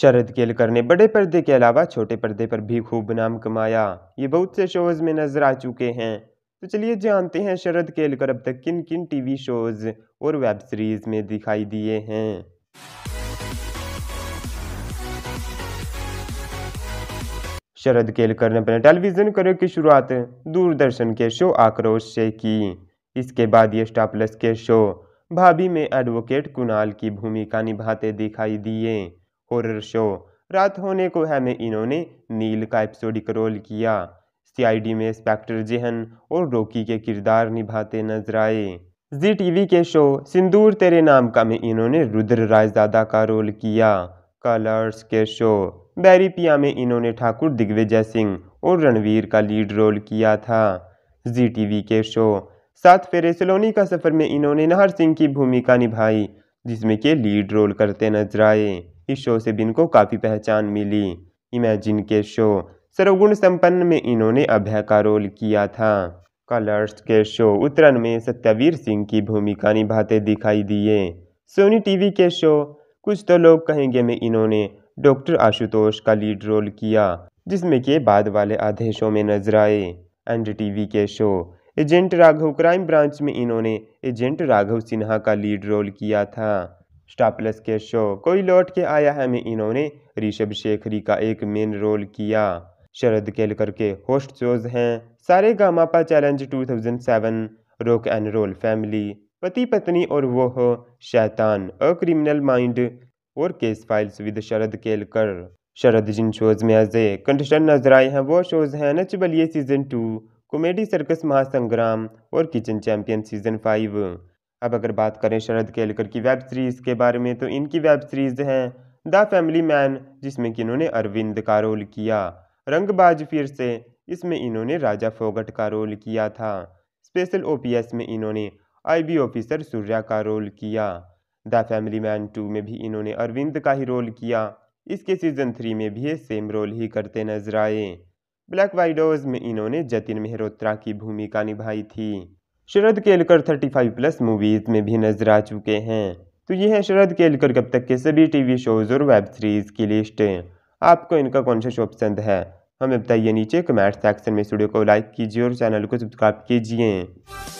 शरद केलकर ने बड़े पर्दे के अलावा छोटे पर्दे पर भी खूब नाम कमाया ये बहुत से शोज़ में नजर आ चुके हैं तो चलिए जानते हैं शरद केलकर अब तक किन किन टीवी शोज़ और वेब सीरीज़ में दिखाई दिए हैं शरद केलकर ने अपने टेलीविज़न करियर की शुरुआत दूरदर्शन के शो आक्रोश से की इसके बाद ये स्टार प्लस के शो भाभी में एडवोकेट कुणाल की भूमिका निभाते दिखाई दिए हॉरर शो रात होने को है में इन्होंने नील का एपिसोडिक रोल किया सीआईडी में इंस्पेक्टर जेहन और रोकी के किरदार निभाते नजर आए जी टीवी के शो सिंदूर तेरे नाम का में इन्होंने रुद्र राजदादा का रोल किया कलर्स के शो पिया में इन्होंने ठाकुर दिग्विजय सिंह और रणवीर का लीड रोल किया था जी टीवी के शो सात फेरे सलोनी का सफ़र में इन्होंने नहर सिंह की भूमिका निभाई जिसमें के लीड रोल करते नजर आए इस शो से बिन को काफ़ी पहचान मिली इमेजिन के शो सर्वगुण संपन्न में इन्होंने अभय का रोल किया था कलर्स के शो उत्तरण में सत्यवीर सिंह की भूमिका निभाते दिखाई दिए सोनी टीवी के शो कुछ तो लोग कहेंगे में इन्होंने डॉक्टर आशुतोष का लीड रोल किया जिसमें के बाद वाले आधे शो में नजर आए एंड टीवी के show agent Raghav crime branch में इन्होंने एजेंट राघव सिन्हा का लीड रोल किया था स्टापलस के शो कोई लौट के आया है में इन्होंने ऋषभ शेखरी का एक मेन रोल किया शरद केलकर के होस्ट शोज हैं Sa Re Ga Ma Pa challenge 2007 rock and roll family Pati Patni Aur Woh हो शैतान अ क्रिमिनल माइंड और case files with Sharad Kelkar Sharad जिन शोज में अजय कंटेस्टेंट नजर आए हैं वो शोज हैं Nach Baliye season two comedy circus Mahasangram और किचन चैंपियन सीजन फाइव अब अगर बात करें शरद केलकर की वेब सीरीज़ के बारे में तो इनकी वेब सीरीज़ हैं द फैमिली मैन जिसमें कि इन्होंने अरविंद का रोल किया रंगबाज फिर से इसमें इन्होंने राजा फोगट का रोल किया था स्पेशल ओपीएस में इन्होंने आईबी ऑफिसर सूर्या का रोल किया द फैमिली मैन टू में भी इन्होंने अरविंद का ही रोल किया इसके सीजन थ्री में भी ये सेम रोल ही करते नजर आए ब्लैक वाइडोज में इन्होंने जतिन मेहरोत्रा की भूमिका निभाई थी Sharad Kelkar thirty five plus movies में भी नजर आ चुके हैं तो ये है शरद केलकर कब तक के सभी टीवी शोज़ और वेब सीरीज़ की लिस्ट आपको इनका कौन सा शो पसंद है हमें बताइए नीचे कमेंट सेक्शन में स्टूडियो को लाइक कीजिए और चैनल को सब्सक्राइब कीजिए